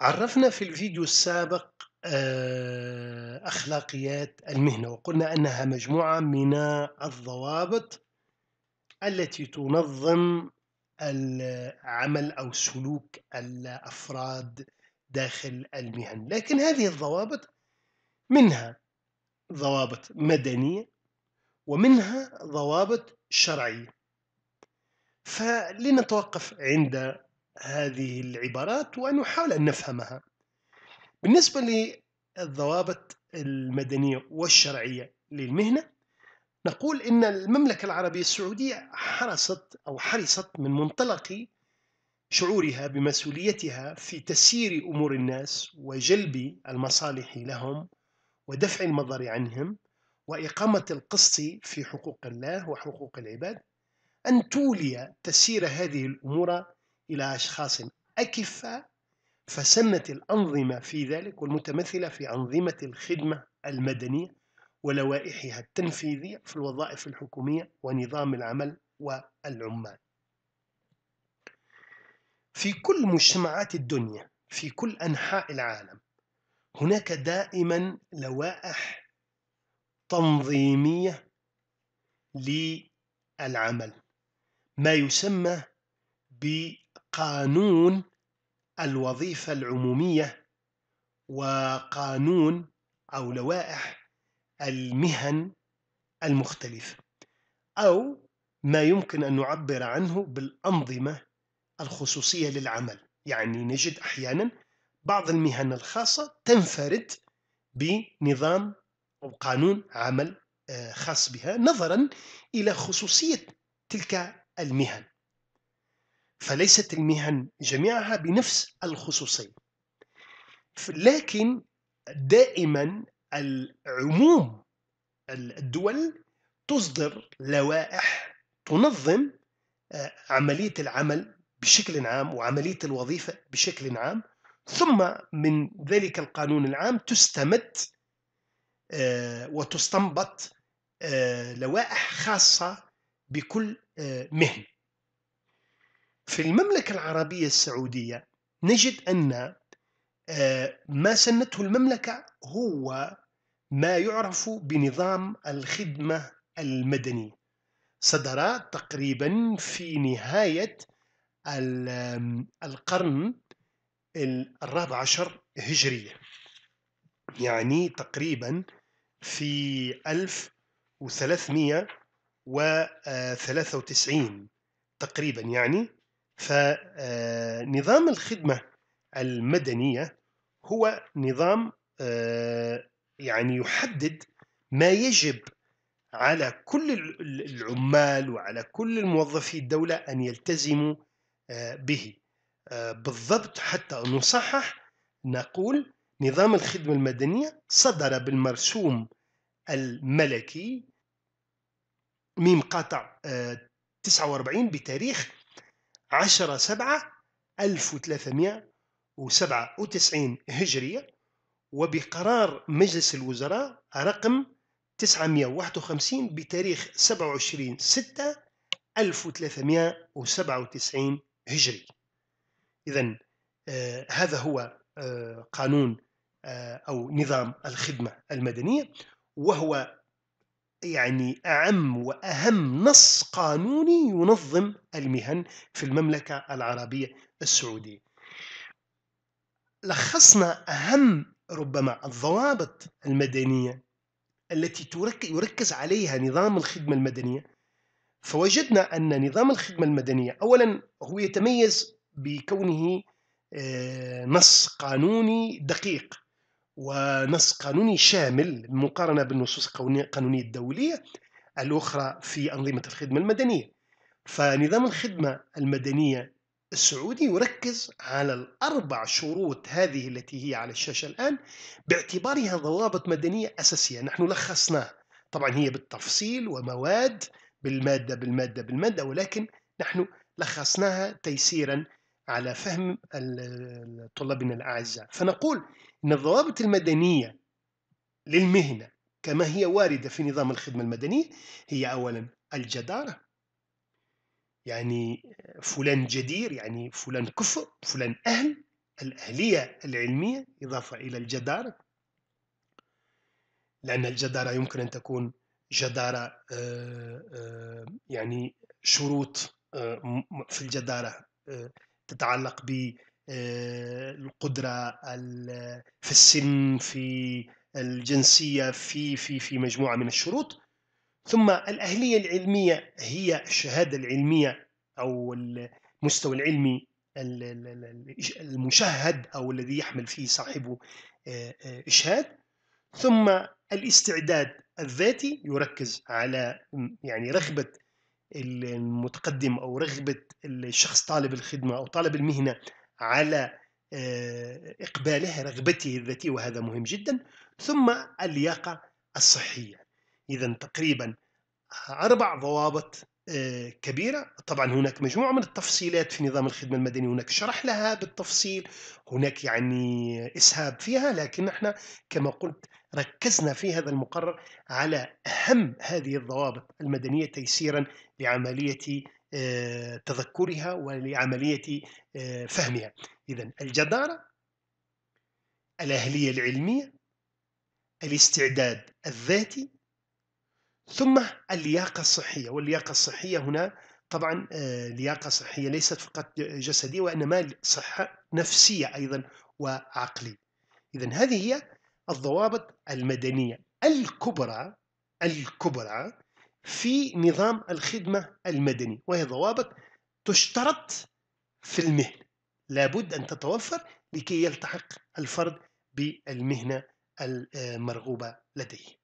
عرفنا في الفيديو السابق آه، أخلاقيات المهنة وقلنا أنها مجموعة من الضوابط التي تنظم العمل أو سلوك الأفراد داخل المهن لكن هذه الضوابط منها ضوابط مدنية ومنها ضوابط شرعية فلنتوقف عند هذه العبارات ونحاول أن نفهمها بالنسبة للضوابط المدنية والشرعية للمهنة نقول إن المملكة العربية السعودية حرصت أو حرصت من منطلق شعورها بمسؤوليتها في تسيير أمور الناس وجلب المصالح لهم ودفع المضر عنهم وإقامة القسط في حقوق الله وحقوق العباد أن تولي تسيير هذه الأمور إلى أشخاص أكفاء فسنت الأنظمة في ذلك والمتمثلة في أنظمة الخدمة المدنية ولوائحها التنفيذية في الوظائف الحكومية ونظام العمل والعمال في كل مجتمعات الدنيا في كل أنحاء العالم هناك دائما لوائح تنظيمية للعمل ما يسمى قانون الوظيفة العمومية وقانون أو لوائح المهن المختلفة أو ما يمكن أن نعبر عنه بالأنظمة الخصوصية للعمل يعني نجد أحيانا بعض المهن الخاصة تنفرد بنظام أو قانون عمل آه، خاص بها نظرا إلى خصوصية تلك المهن فليست المهن جميعها بنفس الخصوصية لكن دائما العموم الدول تصدر لوائح تنظم آه، عملية العمل بشكل عام وعملية الوظيفة بشكل عام ثم من ذلك القانون العام تستمد آه، وتستنبط آه، لوائح خاصة بكل مهنة في المملكة العربية السعودية نجد أن آه، ما سنته المملكة هو ما يعرف بنظام الخدمة المدنية صدر تقريبا في نهاية القرن الرابع عشر هجرية يعني تقريبا في 1393 تقريبا يعني فنظام الخدمة المدنية هو نظام آه، يعني يحدد ما يجب على كل العمال وعلى كل الموظفي الدولة أن يلتزموا آه، به آه، بالضبط حتى نصحح نقول نظام الخدمة المدنية صدر بالمرسوم الملكي ميم قاطع 49 بتاريخ 10 7 1397 هجرية وبقرار مجلس الوزراء رقم 951 بتاريخ 27 6 1397 هجري إذا آه هذا هو آه قانون آه أو نظام الخدمة المدنية وهو يعني أعم وأهم نص قانوني ينظم المهن في المملكة العربية السعودية لخصنا أهم ربما الضوابط المدنية التي يركز عليها نظام الخدمة المدنية فوجدنا أن نظام الخدمة المدنية أولا هو يتميز بكونه آه، نص قانوني دقيق ونص قانوني شامل مقارنة بالنصوص القانونية الدولية الأخرى في أنظمة الخدمة المدنية فنظام الخدمة المدنية السعودي يركز على الأربع شروط هذه التي هي على الشاشة الآن باعتبارها ضوابط مدنية أساسية نحن لخصناها طبعا هي بالتفصيل ومواد بالمادة بالمادة بالمادة ولكن نحن لخصناها تيسيرا على فهم طلابنا الأعزاء فنقول أن الضوابط المدنية للمهنة كما هي واردة في نظام الخدمة المدنية هي أولا الجدارة يعني فلان جدير يعني فلان كفء فلان أهل الأهلية العلمية إضافة إلى الجدارة لأن الجدارة يمكن أن تكون جدارة آه، آه، يعني شروط آه، في الجدارة تتعلق ب القدره في السن في الجنسيه في في في مجموعه من الشروط ثم الاهليه العلميه هي الشهاده العلميه او المستوى العلمي المشهد او الذي يحمل فيه صاحبه آه، آه، اشهاد ثم الاستعداد الذاتي يركز على يعني رغبه المتقدم او رغبه الشخص طالب الخدمه او طالب المهنه على آه، اقباله رغبته الذاتية وهذا مهم جدا ثم اللياقة الصحية إذا تقريبا أربع ضوابط آه، كبيرة طبعا هناك مجموعة من التفصيلات في نظام الخدمة المدني هناك شرح لها بالتفصيل هناك يعني إسهاب فيها لكن احنا كما قلت ركزنا في هذا المقرر على أهم هذه الضوابط المدنية تيسيرا لعملية آه، تذكرها ولعملية آه، فهمها إذا الجدارة الأهلية العلمية الاستعداد الذاتي ثم اللياقة الصحية واللياقة الصحية هنا طبعا آه، لياقة صحية ليست فقط جسدية وإنما صحة نفسية أيضا وعقلية إذا هذه هي الضوابط المدنية الكبرى الكبرى في نظام الخدمة المدني وهي ضوابط تشترط في المهنة لابد أن تتوفر لكي يلتحق الفرد بالمهنة المرغوبة لديه